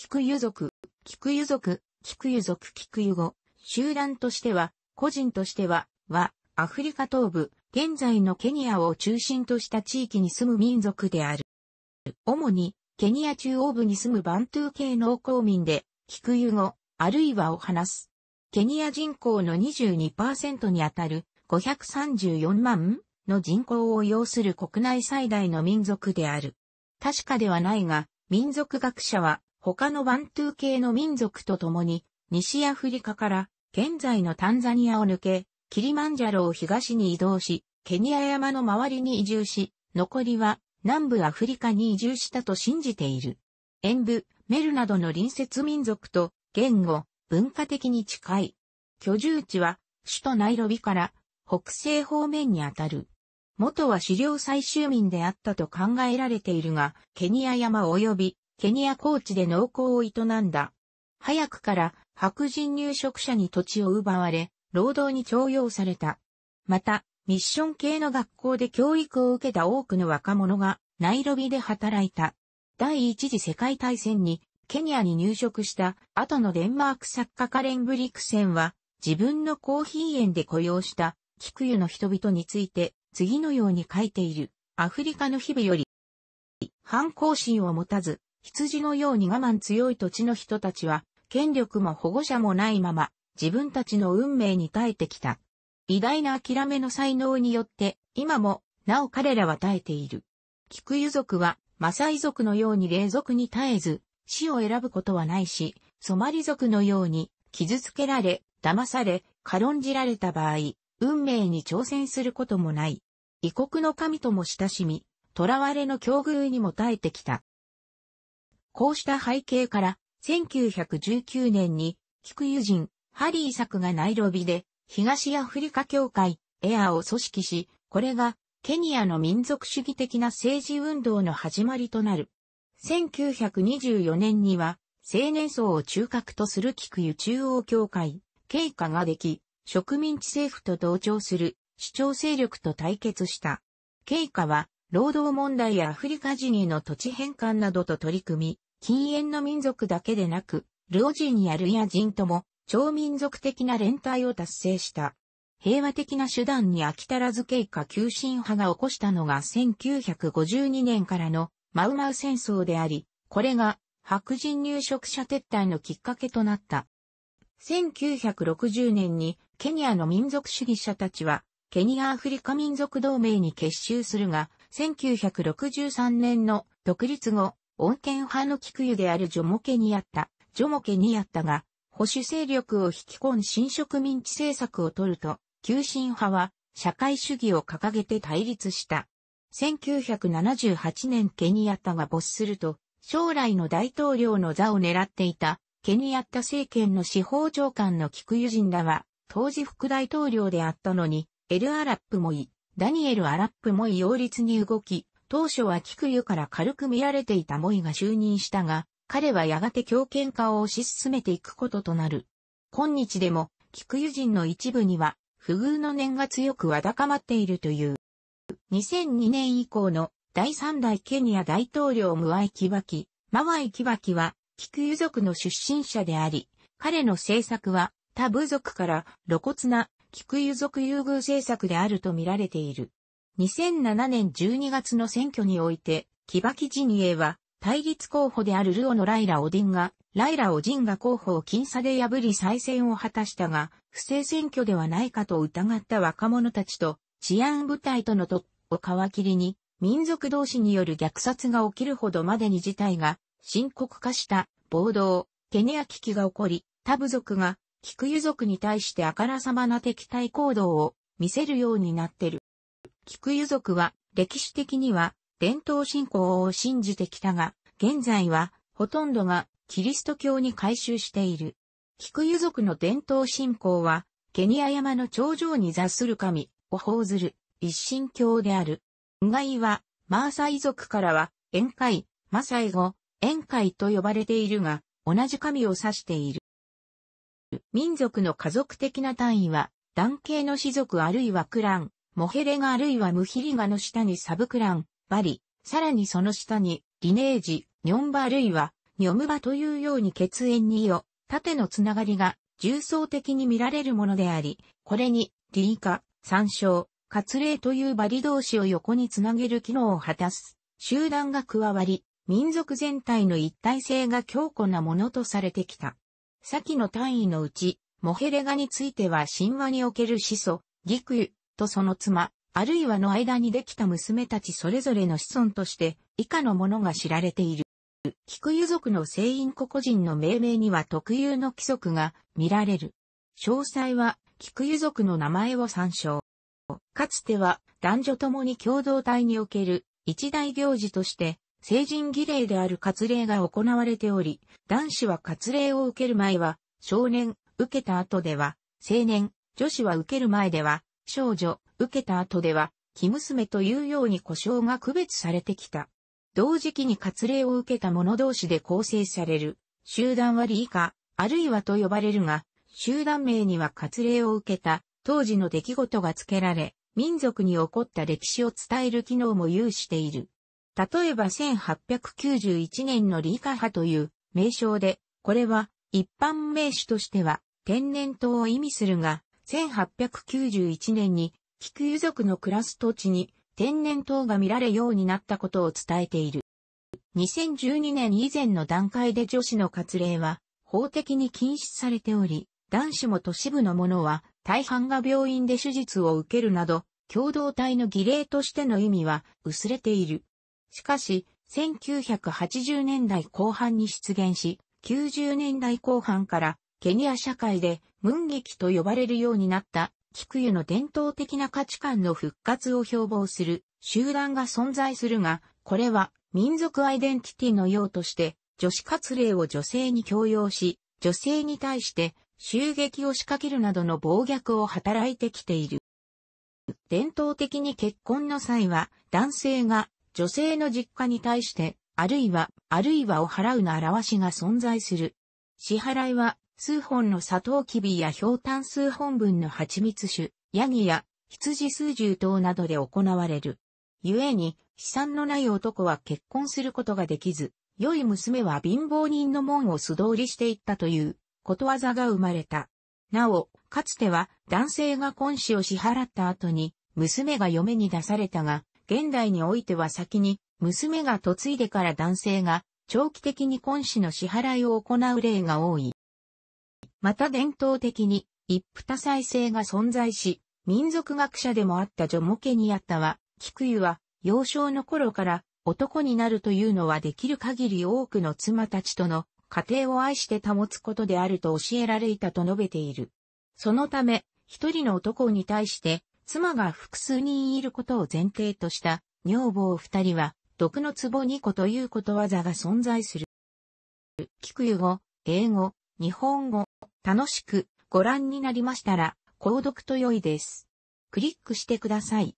菊湯族、菊湯族、菊湯族菊湯語、集団としては、個人としては、は、アフリカ東部、現在のケニアを中心とした地域に住む民族である。主に、ケニア中央部に住むバントゥー系農耕民で、菊湯語、あるいはを話す。ケニア人口の22%にあたる534万の人口を要する国内最大の民族である。確かではないが、民族学者は他のバントゥー系の民族と共に、西アフリカから現在のタンザニアを抜け、キリマンジャロを東に移動し、ケニア山の周りに移住し、残りは南部アフリカに移住したと信じている。演武、メルなどの隣接民族と言語、文化的に近い。居住地は首都ナイロビから北西方面にあたる。元は狩猟採集民であったと考えられているが、ケニア山及びケニア高地で農耕を営んだ。早くから白人入植者に土地を奪われ、労働に徴用された。また、ミッション系の学校で教育を受けた多くの若者がナイロビで働いた。第一次世界大戦にケニアに入植した後のデンマーク作家カレン・ブリクセンは自分のコーヒー園で雇用したキクユの人々について次のように書いているアフリカの日々より反抗心を持たず羊のように我慢強い土地の人たちは、権力も保護者もないまま、自分たちの運命に耐えてきた。偉大な諦めの才能によって、今も、なお彼らは耐えている。菊湯族は、マサイ族のように霊族に耐えず、死を選ぶことはないし、ソマリ族のように、傷つけられ、騙され、軽んじられた場合、運命に挑戦することもない。異国の神とも親しみ、囚われの境遇にも耐えてきた。こうした背景から、1919年に、菊友人、ハリー作がナイロビで、東アフリカ協会、エアを組織し、これが、ケニアの民族主義的な政治運動の始まりとなる。1924年には、青年層を中核とする菊友中央協会、経過ができ、植民地政府と同調する主張勢力と対決した。経過は労働問題やアフリカ人への土地返還などと取り組み、禁煙の民族だけでなく、ルオ人やルヤ人とも超民族的な連帯を達成した。平和的な手段に飽きたらず経過急進派が起こしたのが1952年からのマウマウ戦争であり、これが白人入植者撤退のきっかけとなった。1960年にケニアの民族主義者たちはケニアアフリカ民族同盟に結集するが、1963年の独立後、穏健派の菊湯であるジョモケにあった、ジョモケにあったが、保守勢力を引き込ん新植民地政策を取ると、急進派は社会主義を掲げて対立した。1978年ケニアッタが没すると、将来の大統領の座を狙っていた、ケニアッタ政権の司法長官の菊友人らは、当時副大統領であったのに、エル・アラップもいダニエル・アラップ・モイ擁立に動き、当初は菊湯から軽く見られていたモイが就任したが、彼はやがて強権化を推し進めていくこととなる。今日でも、菊湯人の一部には、不遇の念が強くわだかまっているという。2002年以降の第3代ケニア大統領ムワイ・キバキ、マワイ・キバキは、菊湯族の出身者であり、彼の政策は、他部族から露骨な菊湯族優遇政策であると見られている。2007年12月の選挙において、木場木陣営は、対立候補であるルオのライラ・オディンが、ライラ・オジンが候補を僅差で破り再選を果たしたが、不正選挙ではないかと疑った若者たちと、治安部隊とのとを皮切りに、民族同士による虐殺が起きるほどまでに事態が深刻化した暴動、ケネア危機が起こり、他部族が菊湯族に対してあからさまな敵対行動を見せるようになってる。菊湯族は歴史的には伝統信仰を信じてきたが、現在はほとんどがキリスト教に改宗している。菊湯族の伝統信仰は、ケニア山の頂上に座する神を奉ずる一神教である。外は、マーサイ族からは、宴会、マサイ語、宴会と呼ばれているが、同じ神を指している。民族の家族的な単位は、男系の氏族あるいはクラン、モヘレガあるいはムヒリガの下にサブクラン、バリ、さらにその下に、リネージ、ニョンバあるいは、ニョムバというように血縁によ、縦のつながりが、重層的に見られるものであり、これに、リーカ、参照、活例というバリ同士を横につなげる機能を果たす、集団が加わり、民族全体の一体性が強固なものとされてきた。先の単位のうち、モヘレガについては神話における始祖、ギクユとその妻、あるいはの間にできた娘たちそれぞれの子孫として以下のものが知られている。キクユ族の聖因個々人の命名には特有の規則が見られる。詳細はキクユ族の名前を参照。かつては男女共に共同体における一大行事として成人儀礼である割礼が行われており、男子は割礼を受ける前は、少年、受けた後では、青年、女子は受ける前では、少女、受けた後では、生娘というように故障が区別されてきた。同時期に割礼を受けた者同士で構成される、集団割以下、あるいはと呼ばれるが、集団名には割礼を受けた、当時の出来事が付けられ、民族に起こった歴史を伝える機能も有している。例えば1891年のリーカ派という名称で、これは一般名詞としては天然痘を意味するが、1891年に菊ク族の暮らす土地に天然痘が見られようになったことを伝えている。2012年以前の段階で女子の割礼は法的に禁止されており、男子も都市部の者は大半が病院で手術を受けるなど、共同体の儀礼としての意味は薄れている。しかし、1980年代後半に出現し、90年代後半からケニア社会で文劇と呼ばれるようになった菊湯の伝統的な価値観の復活を標榜する集団が存在するが、これは民族アイデンティティのようとして女子活例を女性に強要し、女性に対して襲撃を仕掛けるなどの暴虐を働いてきている。伝統的に結婚の際は男性が女性の実家に対して、あるいは、あるいはを払うの表しが存在する。支払いは、数本のサトウキビや氷炭数本分の蜂蜜酒、ヤギや羊数十頭などで行われる。故に、資産のない男は結婚することができず、良い娘は貧乏人の門を素通りしていったという、ことわざが生まれた。なお、かつては男性が婚子を支払った後に、娘が嫁に出されたが、現代においては先に、娘が嫁いでから男性が、長期的に婚子の支払いを行う例が多い。また伝統的に、一夫多妻制が存在し、民族学者でもあったジョモケニアタは、菊湯は、幼少の頃から男になるというのはできる限り多くの妻たちとの家庭を愛して保つことであると教えられたと述べている。そのため、一人の男に対して妻が複数人いることを前提とした女房二人は毒の壺二個ということわざが存在する。聞く語、英語、日本語、楽しくご覧になりましたら、購読と良いです。クリックしてください。